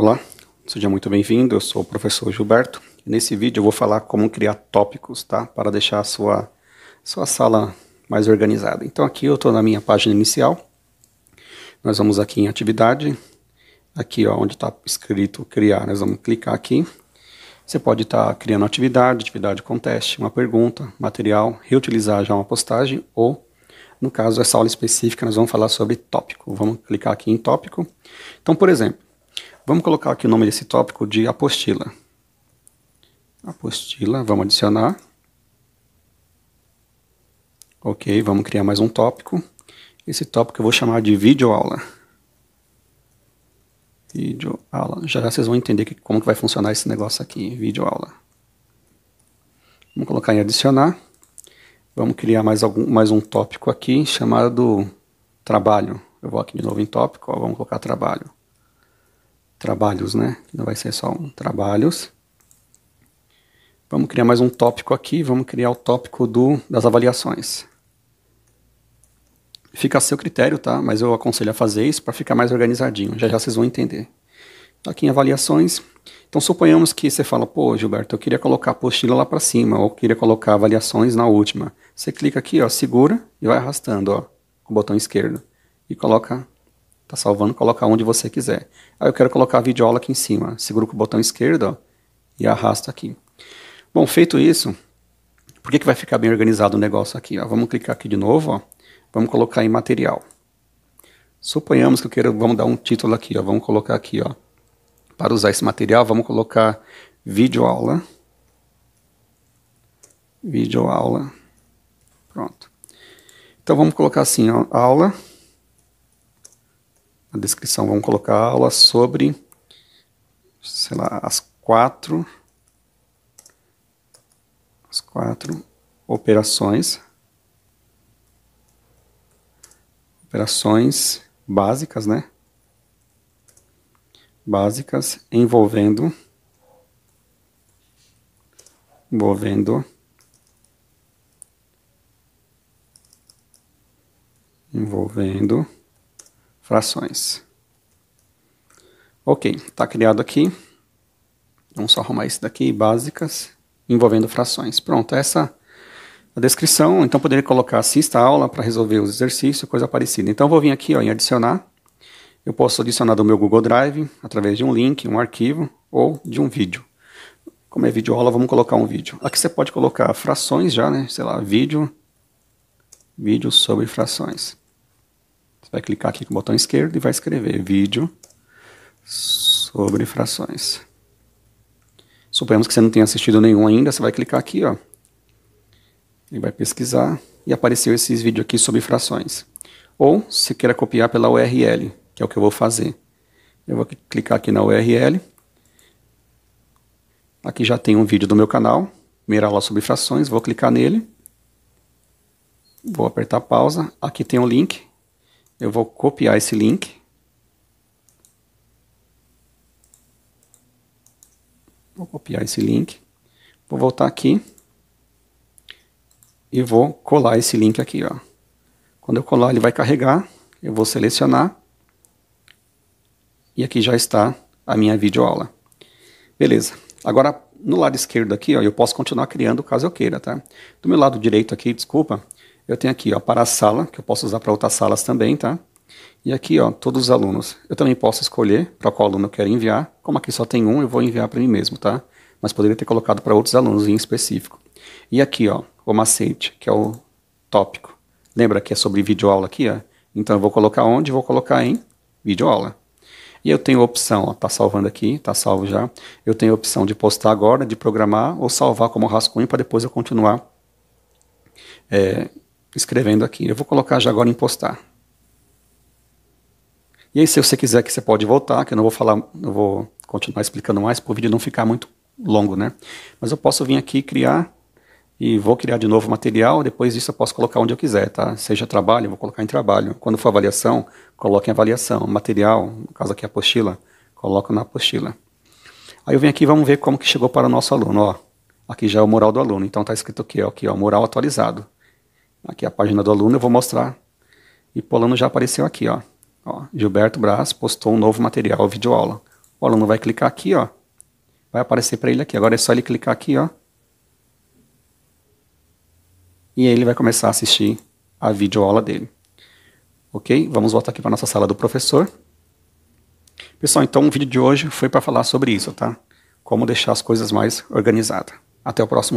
Olá, seja muito bem-vindo. Eu sou o professor Gilberto. Nesse vídeo eu vou falar como criar tópicos, tá? Para deixar a sua, sua sala mais organizada. Então aqui eu estou na minha página inicial. Nós vamos aqui em atividade. Aqui ó, onde está escrito criar, nós vamos clicar aqui. Você pode estar tá criando atividade, atividade com teste, uma pergunta, material, reutilizar já uma postagem ou no caso, essa aula específica, nós vamos falar sobre tópico. Vamos clicar aqui em tópico. Então, por exemplo, Vamos colocar aqui o nome desse tópico de apostila. Apostila, vamos adicionar. Ok, vamos criar mais um tópico. Esse tópico eu vou chamar de videoaula. Videoaula. Já já vocês vão entender que, como que vai funcionar esse negócio aqui, videoaula. Vamos colocar em adicionar. Vamos criar mais, algum, mais um tópico aqui chamado trabalho. Eu vou aqui de novo em tópico, ó, vamos colocar trabalho trabalhos, né? Não vai ser só um trabalhos. Vamos criar mais um tópico aqui, vamos criar o tópico do, das avaliações. Fica a seu critério, tá? Mas eu aconselho a fazer isso para ficar mais organizadinho. Já já vocês vão entender. Tá aqui em avaliações. Então suponhamos que você fala, pô, Gilberto, eu queria colocar a apostila lá para cima, ou queria colocar avaliações na última. Você clica aqui, ó, segura e vai arrastando, ó, com o botão esquerdo e coloca Tá salvando, coloca onde você quiser. Aí eu quero colocar a videoaula aqui em cima. Seguro com o botão esquerdo ó, e arrasto aqui. Bom, feito isso, por que, que vai ficar bem organizado o negócio aqui? Ó? Vamos clicar aqui de novo. Ó. Vamos colocar em material. Suponhamos que eu quero, vamos dar um título aqui. Ó. Vamos colocar aqui, ó. para usar esse material, vamos colocar videoaula. Videoaula. Pronto. Então vamos colocar assim, ó, aula na descrição vamos colocar aula sobre, sei lá, as quatro, as quatro operações, operações básicas, né? Básicas envolvendo, envolvendo envolvendo frações. Ok, está criado aqui. Vamos só arrumar isso daqui, básicas, envolvendo frações. Pronto, essa a descrição. Então, poderia colocar assista a aula para resolver os exercícios, coisa parecida. Então, vou vir aqui ó, em adicionar. Eu posso adicionar do meu Google Drive, através de um link, um arquivo ou de um vídeo. Como é vídeo aula, vamos colocar um vídeo. Aqui você pode colocar frações já, né? Sei lá, vídeo, vídeo sobre frações. Você vai clicar aqui com o botão esquerdo e vai escrever vídeo sobre frações. Suponhamos que você não tenha assistido nenhum ainda, você vai clicar aqui, ó. Ele vai pesquisar e apareceu esses vídeos aqui sobre frações. Ou se queira copiar pela URL, que é o que eu vou fazer. Eu vou clicar aqui na URL. Aqui já tem um vídeo do meu canal, primeira aula sobre frações, vou clicar nele. Vou apertar pausa. Aqui tem um link eu vou copiar esse link. Vou copiar esse link. Vou voltar aqui. E vou colar esse link aqui. Ó. Quando eu colar, ele vai carregar. Eu vou selecionar. E aqui já está a minha videoaula. Beleza. Agora, no lado esquerdo aqui, ó, eu posso continuar criando caso eu queira, tá? Do meu lado direito aqui, desculpa, eu tenho aqui, ó, para a sala, que eu posso usar para outras salas também, tá? E aqui, ó, todos os alunos. Eu também posso escolher para qual aluno eu quero enviar. Como aqui só tem um, eu vou enviar para mim mesmo, tá? Mas poderia ter colocado para outros alunos em específico. E aqui, ó, o macete, que é o tópico. Lembra que é sobre videoaula aqui, ó? Então eu vou colocar onde? Vou colocar em videoaula. E eu tenho a opção, ó, tá salvando aqui, tá salvo já. Eu tenho a opção de postar agora, de programar ou salvar como rascunho para depois eu continuar é, escrevendo aqui. Eu vou colocar já agora em postar. E aí, se você quiser que você pode voltar, que eu não vou falar, eu vou continuar explicando mais para o vídeo não ficar muito longo, né? Mas eu posso vir aqui criar e vou criar de novo material, depois disso eu posso colocar onde eu quiser, tá? Seja trabalho, eu vou colocar em trabalho. Quando for avaliação, coloque em avaliação. Material, no caso aqui a apostila, coloco na apostila. Aí eu venho aqui, vamos ver como que chegou para o nosso aluno, ó. Aqui já é o mural do aluno, então está escrito aqui, ó, aqui, ó, é mural atualizado. Aqui a página do aluno, eu vou mostrar. E Polano já apareceu aqui, ó. ó Gilberto Braz postou um novo material, vídeo aula. O aluno vai clicar aqui, ó. Vai aparecer para ele aqui. Agora é só ele clicar aqui, ó. E aí ele vai começar a assistir a vídeo aula dele. Ok? Vamos voltar aqui para nossa sala do professor. Pessoal, então o vídeo de hoje foi para falar sobre isso, tá? Como deixar as coisas mais organizadas. Até o próximo vídeo.